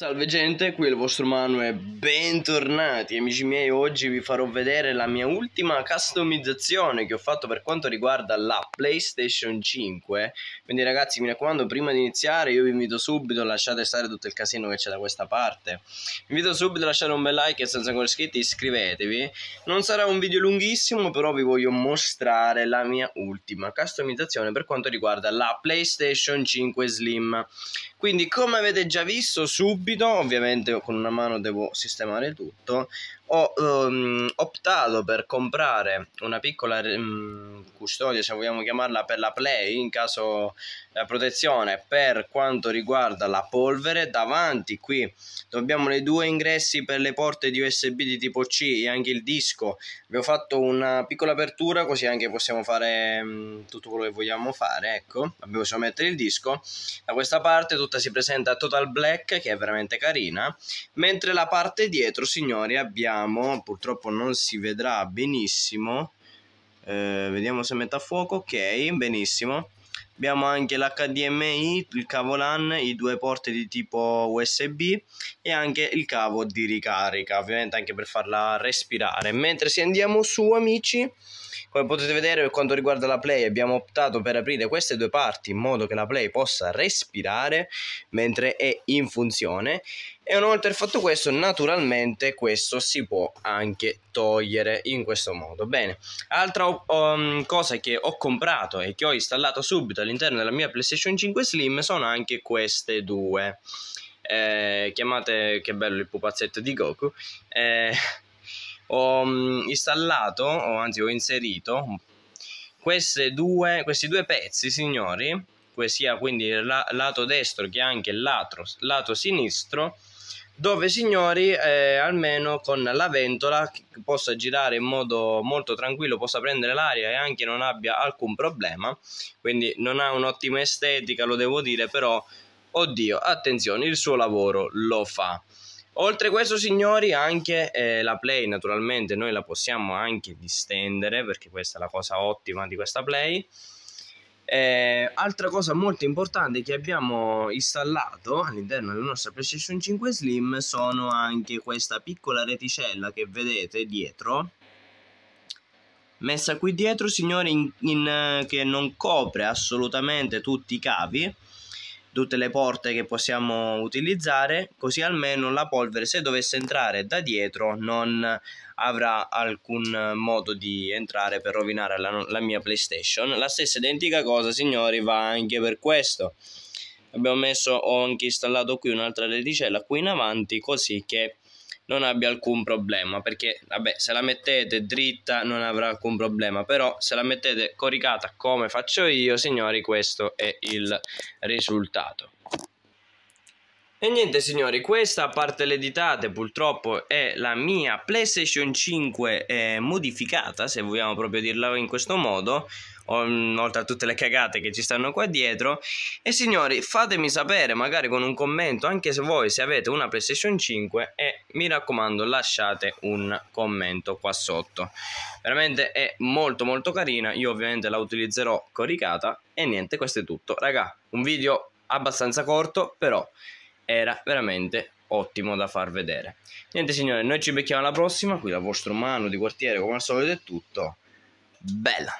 Salve gente, qui è il vostro Manu e bentornati amici miei, oggi vi farò vedere la mia ultima customizzazione che ho fatto per quanto riguarda la PlayStation 5 quindi ragazzi mi raccomando prima di iniziare io vi invito subito a lasciare stare tutto il casino che c'è da questa parte vi invito subito a lasciare un bel like e se non siete ancora iscritti iscrivetevi non sarà un video lunghissimo però vi voglio mostrare la mia ultima customizzazione per quanto riguarda la PlayStation 5 Slim quindi come avete già visto subito subito, ovviamente con una mano devo sistemare tutto, ho um, optato per comprare una piccola um, custodia, se vogliamo chiamarla, per la Play, in caso la eh, protezione per quanto riguarda la polvere, davanti qui dobbiamo le due ingressi per le porte di USB di tipo C e anche il disco, abbiamo fatto una piccola apertura così anche possiamo fare um, tutto quello che vogliamo fare, ecco, abbiamo solo mettere il disco, da questa parte tutta si presenta total black che è veramente veramente carina mentre la parte dietro signori abbiamo purtroppo non si vedrà benissimo eh, vediamo se mette a fuoco ok benissimo abbiamo anche l'HDMI, il cavo LAN, i due porte di tipo USB e anche il cavo di ricarica, ovviamente anche per farla respirare. Mentre se andiamo su amici come potete vedere per quanto riguarda la play abbiamo optato per aprire queste due parti in modo che la play possa respirare mentre è in funzione e una volta fatto questo naturalmente questo si può anche togliere in questo modo. Bene, altra um, cosa che ho comprato e che ho installato subito all'interno della mia PlayStation 5 Slim sono anche queste due. Eh, chiamate che bello il pupazzetto di Goku. Eh, ho mm, installato, o anzi ho inserito, due, questi due pezzi, signori, sia quindi il la, lato destro che anche il lato, lato sinistro, dove signori eh, almeno con la ventola possa girare in modo molto tranquillo, possa prendere l'aria e anche non abbia alcun problema, quindi non ha un'ottima estetica, lo devo dire, però oddio, attenzione, il suo lavoro lo fa. Oltre questo, signori, anche eh, la play, naturalmente, noi la possiamo anche distendere, perché questa è la cosa ottima di questa play. Eh, altra cosa molto importante che abbiamo installato all'interno della nostra PlayStation 5 Slim sono anche questa piccola reticella che vedete dietro messa qui dietro signori in, in, eh, che non copre assolutamente tutti i cavi tutte le porte che possiamo utilizzare così almeno la polvere se dovesse entrare da dietro non avrà alcun modo di entrare per rovinare la, la mia playstation la stessa identica cosa signori va anche per questo abbiamo messo ho anche installato qui un'altra reticella qui in avanti così che non abbia alcun problema perché vabbè se la mettete dritta non avrà alcun problema però se la mettete coricata come faccio io signori questo è il risultato e niente signori, questa a parte le ditate purtroppo è la mia PlayStation 5 eh, modificata, se vogliamo proprio dirla in questo modo, oltre a tutte le cagate che ci stanno qua dietro. E signori, fatemi sapere magari con un commento, anche se voi se avete una PlayStation 5 e mi raccomando lasciate un commento qua sotto. Veramente è molto molto carina, io ovviamente la utilizzerò coricata e niente, questo è tutto. Raga, un video abbastanza corto però era veramente ottimo da far vedere. Niente signore, noi ci becchiamo alla prossima, qui la vostra mano di quartiere come al solito è tutto. Bella!